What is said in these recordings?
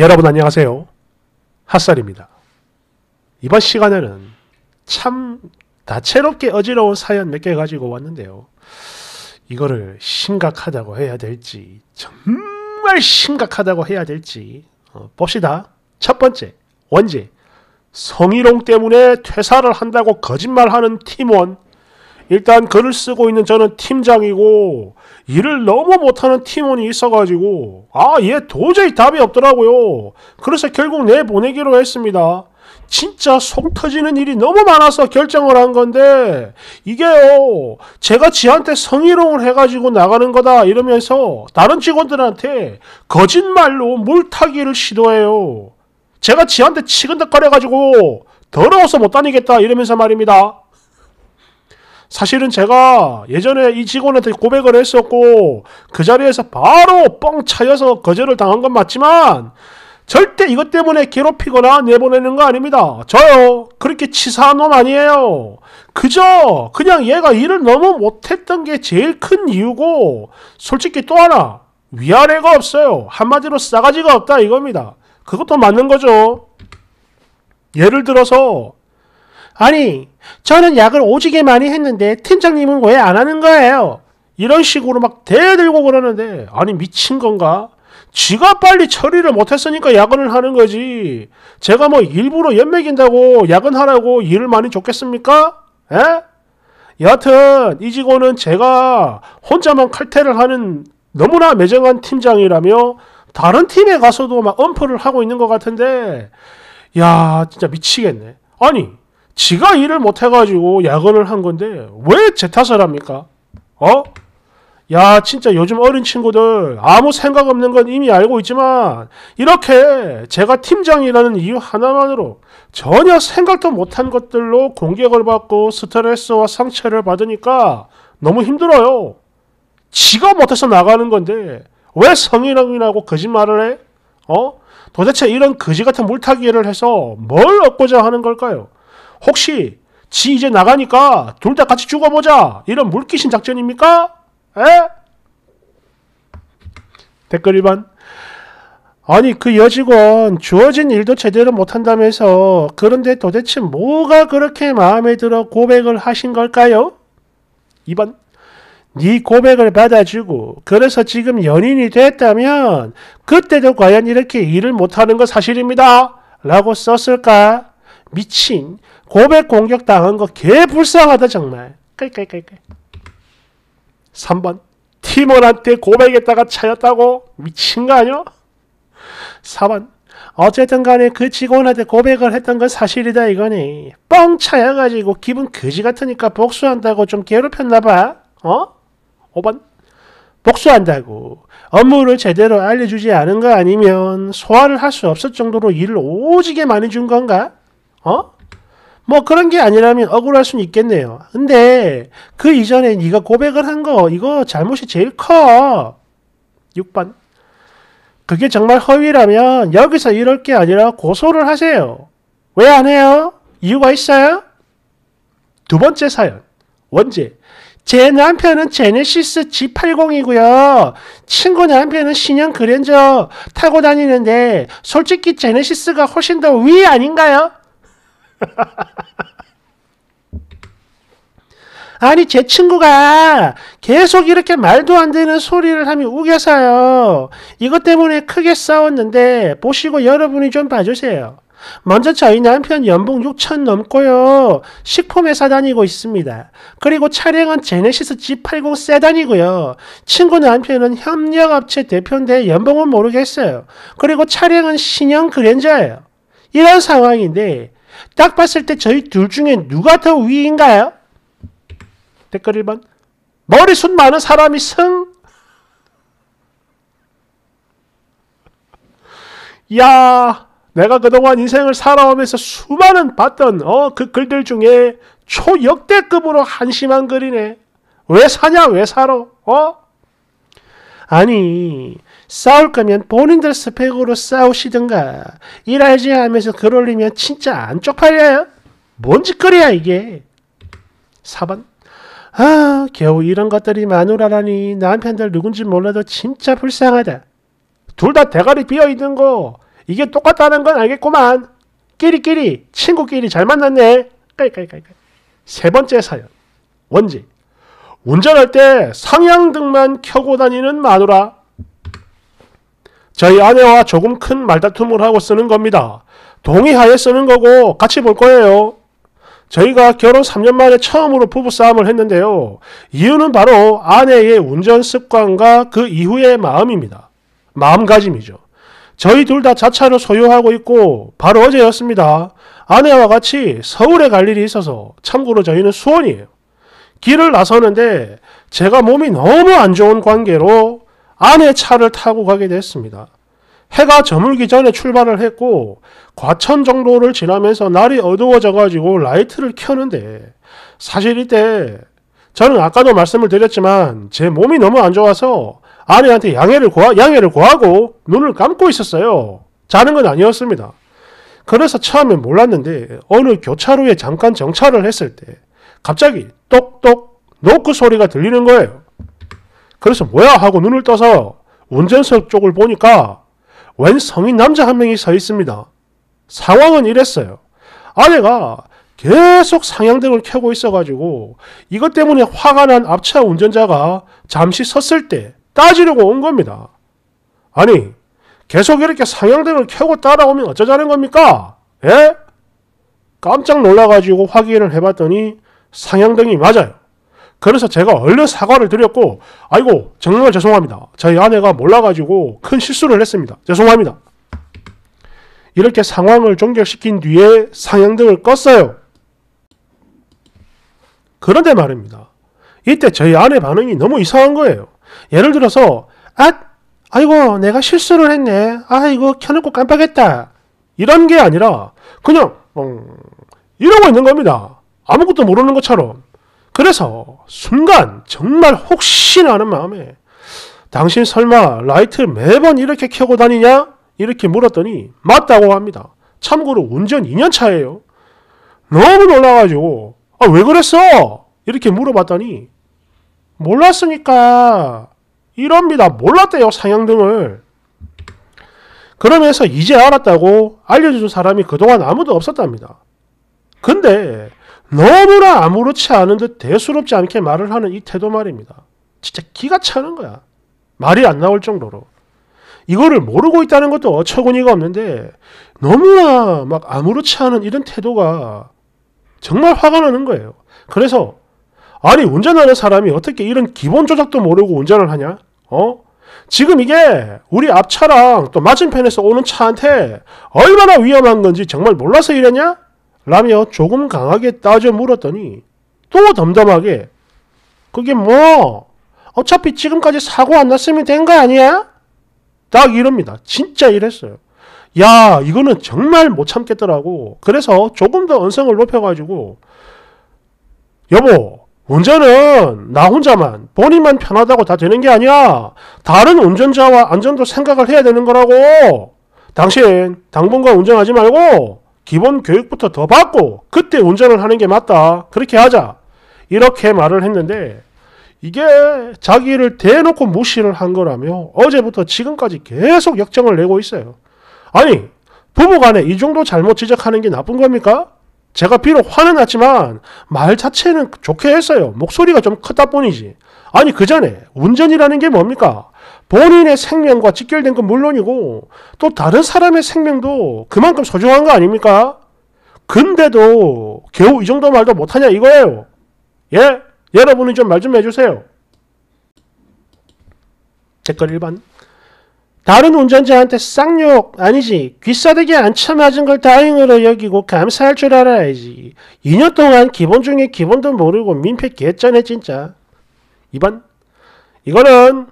여러분 안녕하세요. 핫살입니다. 이번 시간에는 참 다채롭게 어지러운 사연 몇 개 가지고 왔는데요. 이거를 심각하다고 해야 될지 정말 심각하다고 해야 될지 어, 봅시다. 첫 번째, 원제. 성희롱 때문에 퇴사를 한다고 거짓말하는 팀원 일단 글을 쓰고 있는 저는 팀장이고 일을 너무 못하는 팀원이 있어가지고 아 얘 도저히 답이 없더라고요. 그래서 결국 내보내기로 했습니다. 진짜 속 터지는 일이 너무 많아서 결정을 한 건데 이게요 제가 지한테 성희롱을 해가지고 나가는 거다 이러면서 다른 직원들한테 거짓말로 물타기를 시도해요 제가 지한테 치근덕거려가지고 더러워서 못 다니겠다 이러면서 말입니다 사실은 제가 예전에 이 직원한테 고백을 했었고 그 자리에서 바로 뻥 차여서 거절을 당한 건 맞지만 절대 이것 때문에 괴롭히거나 내보내는 거 아닙니다. 저요. 그렇게 치사한 놈 아니에요. 그저 그냥 얘가 일을 너무 못했던 게 제일 큰 이유고 솔직히 또 하나 위아래가 없어요. 한마디로 싸가지가 없다 이겁니다. 그것도 맞는 거죠. 예를 들어서 아니 저는 약을 오지게 많이 했는데 팀장님은 왜 안 하는 거예요? 이런 식으로 막 대들고 그러는데 아니 미친 건가? 지가 빨리 처리를 못했으니까 야근을 하는 거지. 제가 뭐 일부러 연맥인다고 야근하라고 일을 많이 줬겠습니까? 에? 여하튼 이 직원은 제가 혼자만 칼퇴를 하는 너무나 매정한 팀장이라며 다른 팀에 가서도 막 엄포를 하고 있는 것 같은데 야 진짜 미치겠네. 아니 지가 일을 못해가지고 야근을 한 건데 왜 제 탓을 합니까? 어? 야 진짜 요즘 어린 친구들 아무 생각 없는 건 이미 알고 있지만 이렇게 제가 팀장이라는 이유 하나만으로 전혀 생각도 못한 것들로 공격을 받고 스트레스와 상처를 받으니까 너무 힘들어요. 지가 못해서 나가는 건데 왜 성희롱이라고 거짓말을 해? 어? 도대체 이런 거지 같은 물타기를 해서 뭘 얻고자 하는 걸까요? 혹시 지 이제 나가니까 둘 다 같이 죽어보자 이런 물귀신 작전입니까? 에? 댓글 1번 아니 그 여직원 주어진 일도 제대로 못한다면서 그런데 도대체 뭐가 그렇게 마음에 들어 고백을 하신 걸까요? 2번 네 고백을 받아주고 그래서 지금 연인이 됐다면 그때도 과연 이렇게 일을 못하는 거 사실입니다. 라고 썼을까? 미친 고백 공격 당한 거 개 불쌍하다 정말. 3번 팀원한테 고백했다가 차였다고 미친 거 아니야? 4번 어쨌든 간에 그 직원한테 고백을 했던 건 사실이다 이거니. 뻥 차여가지고 기분 그지 같으니까 복수한다고 좀 괴롭혔나 봐. 어? 5번 복수한다고 업무를 제대로 알려주지 않은 거 아니면 소화를 할 수 없을 정도로 일을 오지게 많이 준 건가? 어? 뭐 그런 게 아니라면 억울할 수는 있겠네요. 근데 그 이전에 네가 고백을 한 거 이거 잘못이 제일 커. 6번. 그게 정말 허위라면 여기서 이럴 게 아니라 고소를 하세요. 왜 안 해요? 이유가 있어요? 두 번째 사연. 원제. 제 남편은 제네시스 G80이고요. 친구 남편은 신형 그랜저 타고 다니는데 솔직히 제네시스가 훨씬 더 위 아닌가요? 아니 제 친구가 계속 이렇게 말도 안 되는 소리를 하며 우겨서요. 이것 때문에 크게 싸웠는데 보시고 여러분이 좀 봐주세요. 먼저 저희 남편 연봉 6천 넘고요. 식품회사 다니고 있습니다. 그리고 차량은 제네시스 G80 세단이고요. 친구 남편은 협력업체 대표인데 연봉은 모르겠어요. 그리고 차량은 신형 그랜저예요. 이런 상황인데 딱 봤을 때 저희 둘 중에 누가 더 위인가요? 댓글 1번 머리숱 많은 사람이 승? 야 내가 그동안 인생을 살아오면서 수많은 봤던 어 그 글들 중에 초역대급으로 한심한 글이네. 왜 사냐? 왜 살아? 어? 아니 싸울 거면 본인들 스펙으로 싸우시든가 일하지 하면서 글 올리면 진짜 안 쪽팔려요? 뭔 짓거리야 이게 4번 아 겨우 이런 것들이 마누라라니 남편들 누군지 몰라도 진짜 불쌍하다 둘 다 대가리 비어있는 거 이게 똑같다는 건 알겠구만 끼리끼리 친구끼리 잘 만났네 깔깔깔깔 세 번째 사연 원지 운전할 때 상향등만 켜고 다니는 마누라 저희 아내와 조금 큰 말다툼을 하고 쓰는 겁니다. 동의하에 쓰는 거고 같이 볼 거예요. 저희가 결혼 3년 만에 처음으로 부부싸움을 했는데요. 이유는 바로 아내의 운전 습관과 그 이후의 마음입니다. 마음가짐이죠. 저희 둘 다 자차를 소유하고 있고 바로 어제였습니다. 아내와 같이 서울에 갈 일이 있어서 참고로 저희는 수원이에요. 길을 나서는데 제가 몸이 너무 안 좋은 관계로 아내 차를 타고 가게 됐습니다. 해가 저물기 전에 출발을 했고 과천 정도를 지나면서 날이 어두워져 가지고 라이트를 켜는데 사실 이때 저는 아까도 말씀을 드렸지만 제 몸이 너무 안 좋아서 아내한테 양해를 구하, 양해를 구하고 눈을 감고 있었어요. 자는 건 아니었습니다. 그래서 처음에 몰랐는데 어느 교차로에 잠깐 정차를 했을 때 갑자기 똑똑 노크 소리가 들리는 거예요. 그래서 뭐야 하고 눈을 떠서 운전석 쪽을 보니까 웬 성인 남자 한 명이 서 있습니다. 상황은 이랬어요. 아내가 계속 상향등을 켜고 있어가지고 이것 때문에 화가 난 앞차 운전자가 잠시 섰을 때 따지려고 온 겁니다. 아니 계속 이렇게 상향등을 켜고 따라오면 어쩌자는 겁니까? 예? 깜짝 놀라가지고 확인을 해봤더니 상향등이 맞아요. 그래서 제가 얼른 사과를 드렸고 아이고 정말 죄송합니다. 저희 아내가 몰라가지고 큰 실수를 했습니다. 죄송합니다. 이렇게 상황을 종결시킨 뒤에 상향등을 껐어요. 그런데 말입니다. 이때 저희 아내 반응이 너무 이상한 거예요. 예를 들어서 아, 아이고 내가 실수를 했네. 아이고 켜놓고 깜빡했다. 이런 게 아니라 그냥 음, 이러고 있는 겁니다. 아무것도 모르는 것처럼 그래서 순간 정말 혹시나 하는 마음에 당신 설마 라이트 매번 이렇게 켜고 다니냐? 이렇게 물었더니 맞다고 합니다. 참고로 운전 2년 차예요. 너무 놀라가지고 아, 왜 그랬어? 이렇게 물어봤더니 몰랐으니까 이럽니다. 몰랐대요. 상향등을. 그러면서 이제 알았다고 알려준 사람이 그동안 아무도 없었답니다. 근데 너무나 아무렇지 않은 듯 대수롭지 않게 말을 하는 이 태도 말입니다. 진짜 기가 차는 거야. 말이 안 나올 정도로. 이거를 모르고 있다는 것도 어처구니가 없는데 너무나 막 아무렇지 않은 이런 태도가 정말 화가 나는 거예요. 그래서 아니 운전하는 사람이 어떻게 이런 기본 조작도 모르고 운전을 하냐? 어? 지금 이게 우리 앞차랑 또 맞은편에서 오는 차한테 얼마나 위험한 건지 정말 몰라서 이러냐? 라며 조금 강하게 따져 물었더니 또 덤덤하게 그게 뭐 어차피 지금까지 사고 안 났으면 된 거 아니야? 딱 이럽니다. 진짜 이랬어요. 야 이거는 정말 못 참겠더라고. 그래서 조금 더 언성을 높여가지고 여보 운전은 나 혼자만 본인만 편하다고 다 되는 게 아니야. 다른 운전자와 안전도 생각을 해야 되는 거라고. 당신 당분간 운전하지 말고 기본 교육부터 더 받고 그때 운전을 하는 게 맞다. 그렇게 하자. 이렇게 말을 했는데 이게 자기를 대놓고 무시를 한 거라며 어제부터 지금까지 계속 역정을 내고 있어요. 아니 부부간에 이 정도 잘못 지적하는 게 나쁜 겁니까? 제가 비록 화는 났지만 말 자체는 좋게 했어요. 목소리가 좀 크다 뿐이지. 아니 그 전에 운전이라는 게 뭡니까? 본인의 생명과 직결된 건 물론이고 또 다른 사람의 생명도 그만큼 소중한 거 아닙니까? 근데도 겨우 이 정도 말도 못하냐 이거예요. 예? 여러분이 좀 말좀 좀 해주세요. 댓글 1번 다른 운전자한테 쌍욕 아니지 귀싸대기 안 참아준 걸 다행으로 여기고 감사할 줄 알아야지 2년 동안 기본 중에 기본도 모르고 민폐 개쩌네 진짜 2번 이거는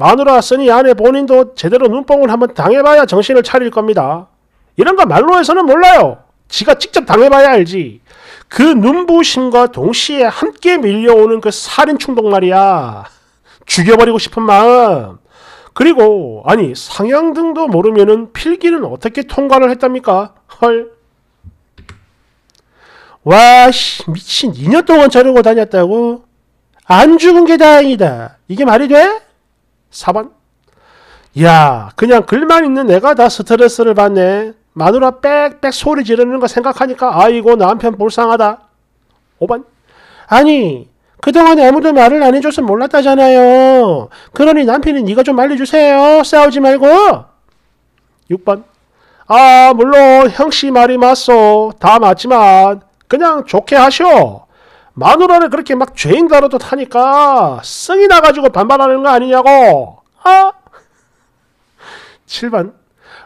마누라 쓰니 아내 본인도 제대로 눈뽕을 한번 당해봐야 정신을 차릴 겁니다. 이런 거 말로 해서는 몰라요. 지가 직접 당해봐야 알지. 그 눈부심과 동시에 함께 밀려오는 그 살인 충동 말이야. 죽여버리고 싶은 마음. 그리고 아니 상향등도 모르면 필기는 어떻게 통과를 했답니까? 헐. 와 씨, 미친 2년 동안 자러고 다녔다고? 안 죽은 게 다행이다. 이게 말이 돼? 4번 야 그냥 글만 있는 애가 다 스트레스를 받네 마누라 빽빽 소리 지르는 거 생각하니까 아이고 남편 불쌍하다 5번 아니 그동안 아무도 말을 안 해줘서 몰랐다잖아요 그러니 남편이 네가 좀말려주세요 싸우지 말고 6번 아 물론 형씨 말이 맞소 다 맞지만 그냥 좋게 하시 마누라를 그렇게 막 죄인 다루듯 하니까 성이 나가지고 반발하는 거 아니냐고. 아? 어? 7번.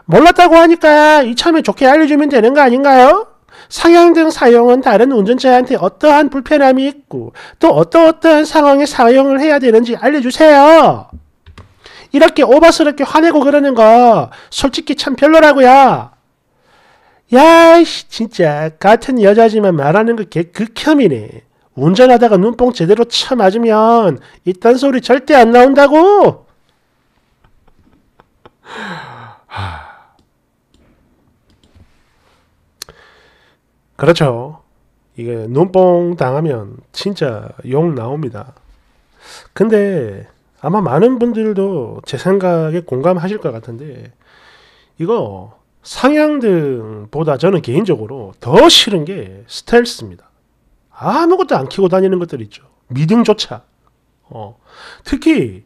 몰랐다고 하니까 이참에 좋게 알려주면 되는 거 아닌가요? 상향 등 사용은 다른 운전자한테 어떠한 불편함이 있고 또 어떠어떠한 상황에 사용을 해야 되는지 알려주세요. 이렇게 오버스럽게 화내고 그러는 거 솔직히 참 별로라고요. 야이씨 진짜 같은 여자지만 말하는 거개 극혐이네. 운전하다가 눈뽕 제대로 쳐 맞으면 이딴 소리 절대 안 나온다고. 그렇죠. 이게 눈뽕 당하면 진짜 욕 나옵니다. 근데 아마 많은 분들도 제 생각에 공감하실 것 같은데 이거 상향등보다 저는 개인적으로 더 싫은 게 스텔스입니다. 아무것도 안 키고 다니는 것들 있죠. 미등조차. 어. 특히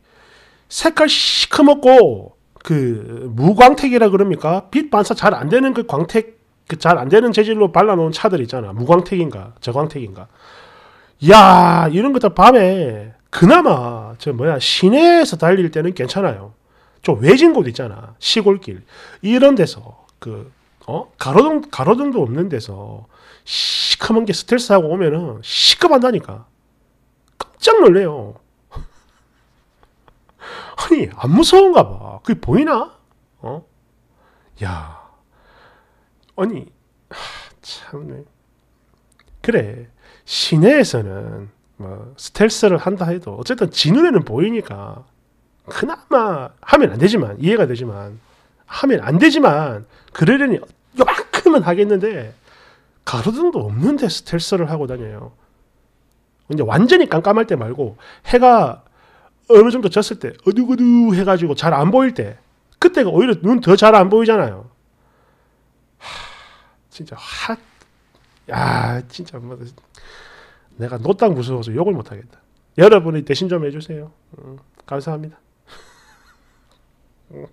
색깔 시커멓고 그 무광택이라 그럽니까? 빛 반사 잘 안 되는 그 광택 그 잘 안 되는 재질로 발라놓은 차들 있잖아. 무광택인가 저광택인가. 야 이런 것들 밤에 그나마 저 뭐야 시내에서 달릴 때는 괜찮아요. 좀 외진 곳 있잖아 시골길 이런 데서 그 어? 가로등 가로등도 없는 데서 시커먼 게 스트레스하고 오면은 시커먼다니까. 깜짝 놀래요. 아니, 안 무서운가 봐. 그게 보이나? 어? 야. 아니, 참네. 그래. 시내에서는 뭐 스텔스를 한다 해도 어쨌든 지 눈에는 보이니까 그나마 하면 안 되지만 이해가 되지만 하면 안 되지만 그러려니 요만큼은 하겠는데 가로등도 없는데 스텔스를 하고 다녀요. 이제 완전히 깜깜할 때 말고 해가 어느 정도 졌을 때 어두그두 해가지고 잘 안 보일 때 그때가 오히려 눈 더 잘 안 보이잖아요. 하, 진짜 하, 야 진짜 뭐 내가 노땅 무서워서 욕을 못하겠다. 여러분이 대신 좀 해주세요. 음, 감사합니다. 음.